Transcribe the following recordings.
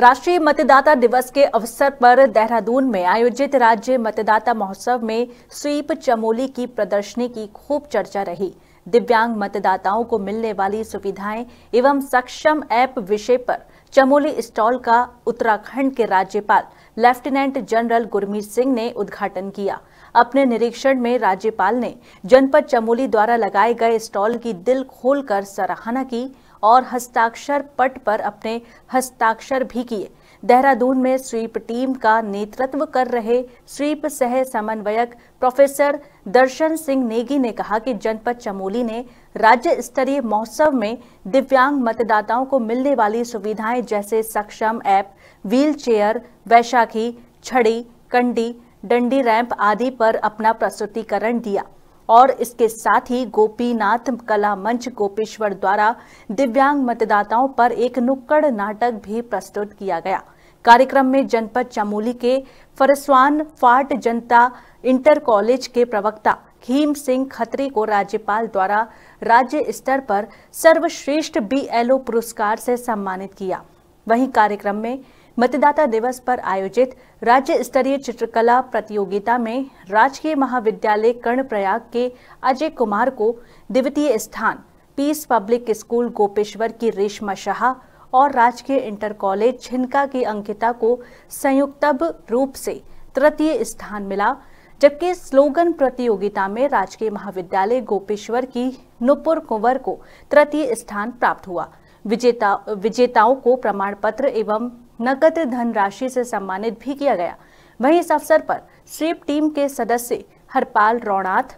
राष्ट्रीय मतदाता दिवस के अवसर पर देहरादून में आयोजित राज्य मतदाता महोत्सव में स्वीप चमोली की प्रदर्शनी की खूब चर्चा रही दिव्यांग मतदाताओं को मिलने वाली सुविधाएं एवं सक्षम ऐप विषय पर चमोली स्टॉल का उत्तराखंड के राज्यपाल लेफ्टिनेंट जनरल गुरमीत सिंह ने उद्घाटन किया अपने निरीक्षण में राज्यपाल ने जनपद चमोली द्वारा लगाए गए स्टॉल की दिल खोलकर सराहना की और हस्ताक्षर पट पर अपने हस्ताक्षर भी किए देहरादून में स्वीप टीम का नेतृत्व कर रहे स्वीप सह समन्वयक प्रोफेसर दर्शन सिंह नेगी ने कहा कि जनपद चमोली ने राज्य स्तरीय महोत्सव में दिव्यांग मतदाताओं को मिलने वाली सुविधाएं जैसे सक्षम ऐप व्हील चेयर वैशाखी छड़ी कंडी डंडी रैंप आदि पर अपना प्रस्तुतिकरण दिया और इसके साथ ही गोपीनाथ कला मंच गोपेश्वर द्वारा दिव्यांग मतदाताओं पर एक नुक्कड़ नाटक भी प्रस्तुत किया गया कार्यक्रम में जनपद चमोली के फरसवान फाट जनता इंटर कॉलेज के प्रवक्ता खीम सिंह खत्री को राज्यपाल द्वारा राज्य स्तर पर सर्वश्रेष्ठ बीएलओ पुरस्कार से सम्मानित किया वहीं कार्यक्रम में मतदाता दिवस पर आयोजित राज्य स्तरीय चित्रकला प्रतियोगिता में राजकीय महाविद्यालय कर्णप्रयाग के अजय कुमार को द्वितीय स्थान पीस पब्लिक स्कूल गोपेश्वर की रेशमा शाह और राजकीय इंटर कॉलेज छिनका की अंकिता को संयुक्त रूप से तृतीय स्थान मिला जबकि स्लोगन प्रतियोगिता में राजकीय महाविद्यालय गोपेश्वर की नुपुर कुंवर को तृतीय स्थान प्राप्त हुआ विजेता विजेताओं को प्रमाण पत्र एवं नकद धनराशि से सम्मानित भी किया गया वहीं इस अवसर पर स्वीप टीम के सदस्य हरपाल रौनाथ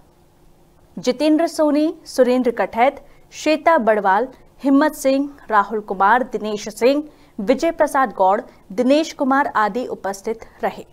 जितेंद्र सोनी सुरेंद्र कठैत श्वेता बड़वाल हिम्मत सिंह राहुल कुमार दिनेश सिंह विजय प्रसाद गौड़ दिनेश कुमार आदि उपस्थित रहे